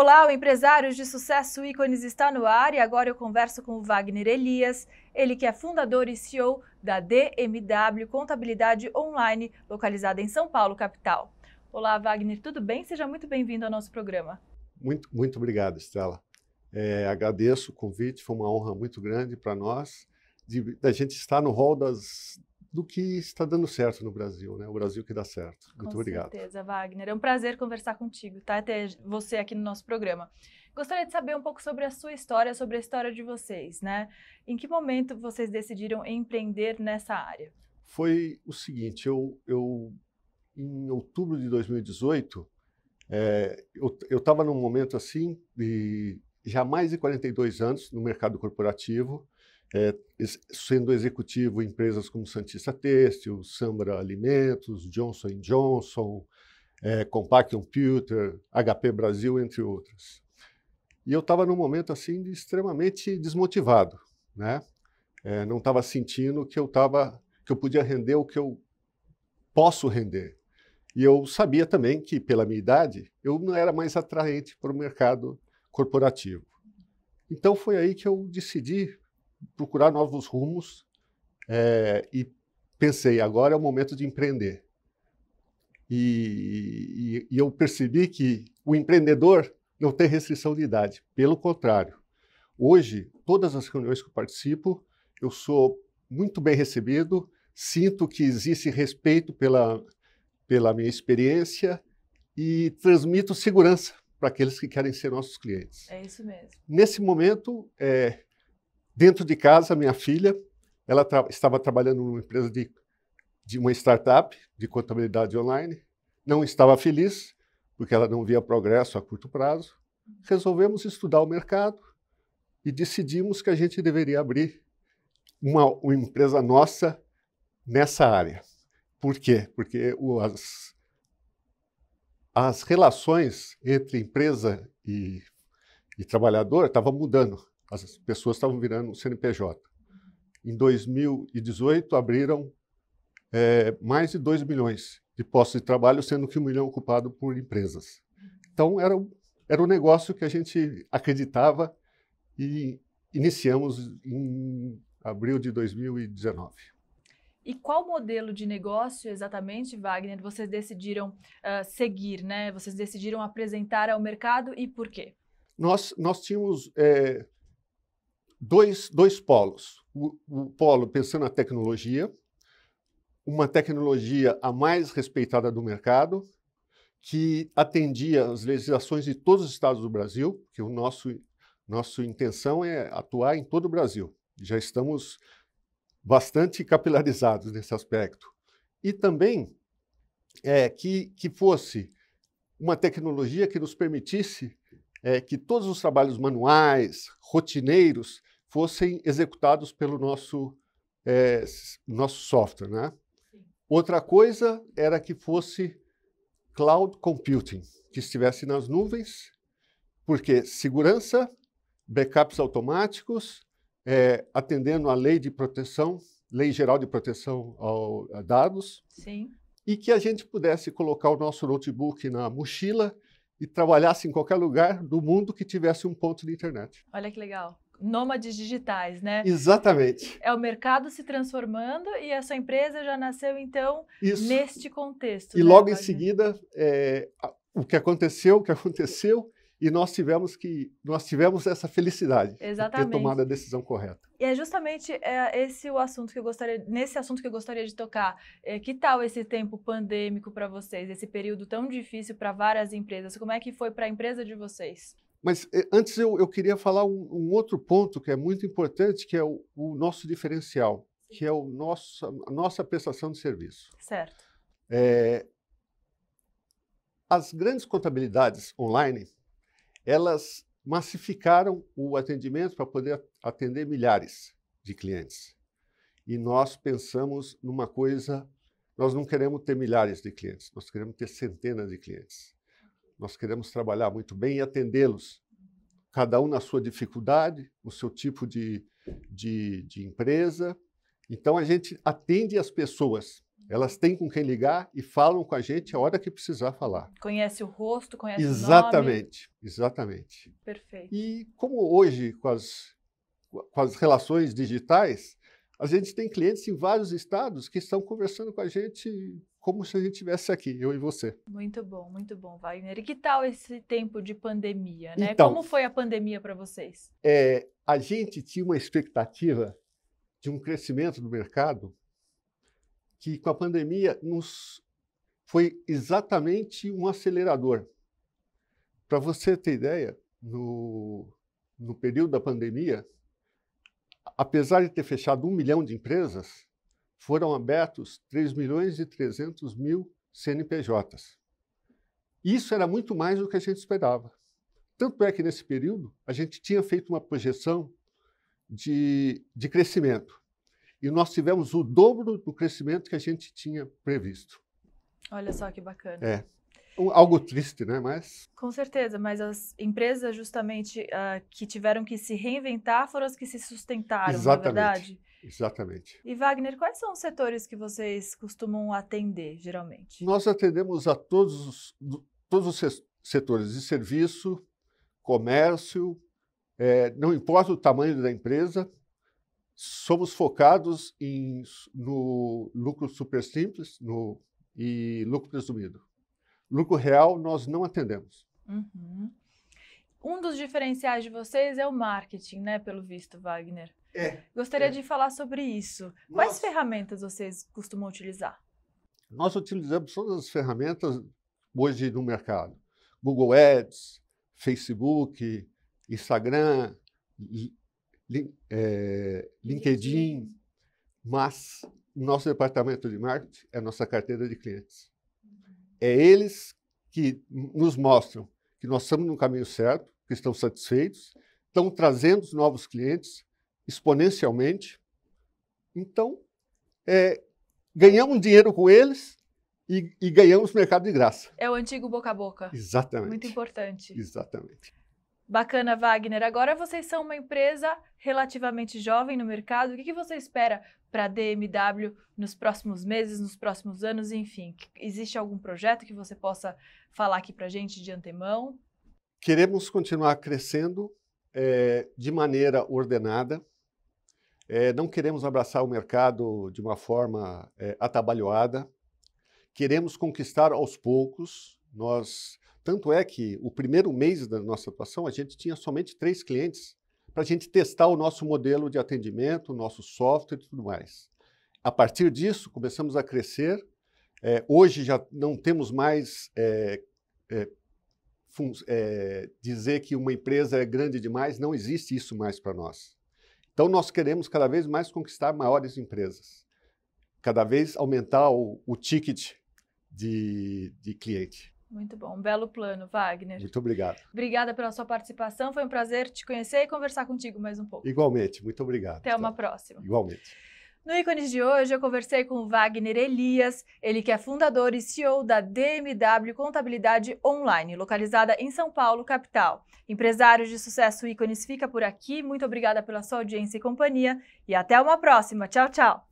Olá, o Empresários de Sucesso Ícones está no ar e agora eu converso com o Wagner Elias, ele que é fundador e CEO da DMW Contabilidade Online, localizada em São Paulo, capital. Olá, Wagner, tudo bem? Seja muito bem-vindo ao nosso programa. Muito, muito obrigado, Estela. É, agradeço o convite, foi uma honra muito grande para nós da gente estar no rol das do que está dando certo no Brasil, né? O Brasil que dá certo. Muito Com obrigado. Com certeza, Wagner. É um prazer conversar contigo, tá? Ter você aqui no nosso programa. Gostaria de saber um pouco sobre a sua história, sobre a história de vocês, né? Em que momento vocês decidiram empreender nessa área? Foi o seguinte, eu, eu em outubro de 2018, é, eu estava num momento assim de já mais de 42 anos no mercado corporativo, é, sendo executivo em empresas como Santista Têxtil, Sambra Alimentos, Johnson Johnson, é, Compaq Computer, HP Brasil, entre outras. E eu estava num momento assim de extremamente desmotivado, né? É, não estava sentindo que eu tava, que eu podia render o que eu posso render. E eu sabia também que pela minha idade eu não era mais atraente para o mercado corporativo. Então foi aí que eu decidi procurar novos rumos é, e pensei, agora é o momento de empreender. E, e, e eu percebi que o empreendedor não tem restrição de idade, pelo contrário. Hoje, todas as reuniões que eu participo, eu sou muito bem recebido, sinto que existe respeito pela, pela minha experiência e transmito segurança para aqueles que querem ser nossos clientes. É isso mesmo. Nesse momento, é, Dentro de casa, minha filha, ela tra estava trabalhando numa empresa de, de uma startup de contabilidade online, não estava feliz, porque ela não via progresso a curto prazo. Resolvemos estudar o mercado e decidimos que a gente deveria abrir uma, uma empresa nossa nessa área. Por quê? Porque o, as, as relações entre empresa e, e trabalhador estavam mudando. As pessoas estavam virando CNPJ. Em 2018, abriram é, mais de 2 milhões de postos de trabalho, sendo que um milhão ocupado por empresas. Então, era, era um negócio que a gente acreditava e iniciamos em abril de 2019. E qual modelo de negócio exatamente, Wagner, vocês decidiram uh, seguir, né? Vocês decidiram apresentar ao mercado e por quê? Nós, nós tínhamos é, dois, dois polos. O, o polo pensando na tecnologia, uma tecnologia a mais respeitada do mercado, que atendia as legislações de todos os estados do Brasil, que o nosso nossa intenção é atuar em todo o Brasil. Já estamos bastante capilarizados nesse aspecto. E também é, que, que fosse uma tecnologia que nos permitisse é, que todos os trabalhos manuais, rotineiros, fossem executados pelo nosso, é, nosso software. Né? Outra coisa era que fosse cloud computing, que estivesse nas nuvens, porque segurança, backups automáticos, é, atendendo à lei de proteção, lei geral de proteção ao, a dados, Sim. e que a gente pudesse colocar o nosso notebook na mochila e trabalhasse em qualquer lugar do mundo que tivesse um ponto de internet. Olha que legal. Nômades digitais, né? Exatamente. É o mercado se transformando e a sua empresa já nasceu, então, Isso. neste contexto. E né? logo em seguida, é, o que aconteceu, o que aconteceu e nós tivemos que nós tivemos essa felicidade Exatamente. de ter tomado a decisão correta. E é justamente é, esse o assunto que eu gostaria, nesse assunto que eu gostaria de tocar. É, que tal esse tempo pandêmico para vocês, esse período tão difícil para várias empresas? Como é que foi para a empresa de vocês? Mas é, antes eu, eu queria falar um, um, outro ponto que é muito importante, que é o, o nosso diferencial, que é o nosso, a nossa prestação de serviço. Certo. É, as grandes contabilidades online elas massificaram o atendimento para poder atender milhares de clientes. E nós pensamos numa coisa: nós não queremos ter milhares de clientes, nós queremos ter centenas de clientes. Nós queremos trabalhar muito bem e atendê-los, cada um na sua dificuldade, no seu tipo de, de, de empresa. Então, a gente atende as pessoas elas têm com quem ligar e falam com a gente a hora que precisar falar. Conhece o rosto, conhece exatamente, o nome. Exatamente, exatamente. Perfeito. E como hoje, com as, com as relações digitais, a gente tem clientes em vários estados que estão conversando com a gente como se a gente estivesse aqui, eu e você. Muito bom, muito bom, Wagner. E que tal esse tempo de pandemia, né? Então, como foi a pandemia para vocês? É, a gente tinha uma expectativa de um crescimento do mercado que com a pandemia nos foi exatamente um acelerador. Para você ter ideia, no, no período da pandemia, apesar de ter fechado um milhão de empresas, foram abertos 3 milhões e 300 mil CNPJs. Isso era muito mais do que a gente esperava. Tanto é que nesse período a gente tinha feito uma projeção de, de crescimento e nós tivemos o dobro do crescimento que a gente tinha previsto. Olha só que bacana. É. Algo triste, né? Mas. Com certeza, mas as empresas justamente uh, que tiveram que se reinventar foram as que se sustentaram, é Exatamente. na verdade. Exatamente. E Wagner, quais são os setores que vocês costumam atender, geralmente? Nós atendemos a todos os, todos os setores de serviço, comércio, é, não importa o tamanho da empresa, somos focados em, no lucro super simples no, e lucro presumido. Lucro real nós não atendemos. Uhum. Um dos diferenciais de vocês é o marketing, né? Pelo visto, Wagner. É. Gostaria é. de falar sobre isso. Nossa. Quais ferramentas vocês costumam utilizar? Nós utilizamos todas as ferramentas hoje no mercado: Google Ads, Facebook, Instagram, é, LinkedIn, mas nosso departamento de marketing é nossa carteira de clientes. É eles que nos mostram que nós estamos no caminho certo, que estão satisfeitos, estão trazendo novos clientes exponencialmente. Então, é, ganhamos dinheiro com eles e, e ganhamos mercado de graça. É o antigo boca a boca. Exatamente. Muito importante. Exatamente. Bacana, Wagner. Agora vocês são uma empresa relativamente jovem no mercado. O que, que você espera para a DMW nos próximos meses, nos próximos anos, enfim? Existe algum projeto que você possa falar aqui para a gente de antemão? Queremos continuar crescendo é, de maneira ordenada. É, não queremos abraçar o mercado de uma forma é, atabalhoada. Queremos conquistar aos poucos. Nós tanto é que o primeiro mês da nossa atuação a gente tinha somente três clientes para a gente testar o nosso modelo de atendimento, o nosso software e tudo mais. A partir disso, começamos a crescer. É, hoje já não temos mais é, é, é dizer que uma empresa é grande demais, não existe isso mais para nós. Então, nós queremos cada vez mais conquistar maiores empresas, cada vez aumentar o, o ticket de, de cliente. Muito bom, um belo plano, Wagner. Muito obrigado. Obrigada pela sua participação, foi um prazer te conhecer e conversar contigo mais um pouco. Igualmente, muito obrigado. Até uma próxima. Igualmente. No Iconis de hoje, eu conversei com o Wagner Elias, ele que é fundador e CEO da DMW Contabilidade Online, localizada em São Paulo, capital. Empresários de sucesso Ícones fica por aqui. Muito obrigada pela sua audiência e companhia e até uma próxima. Tchau, tchau.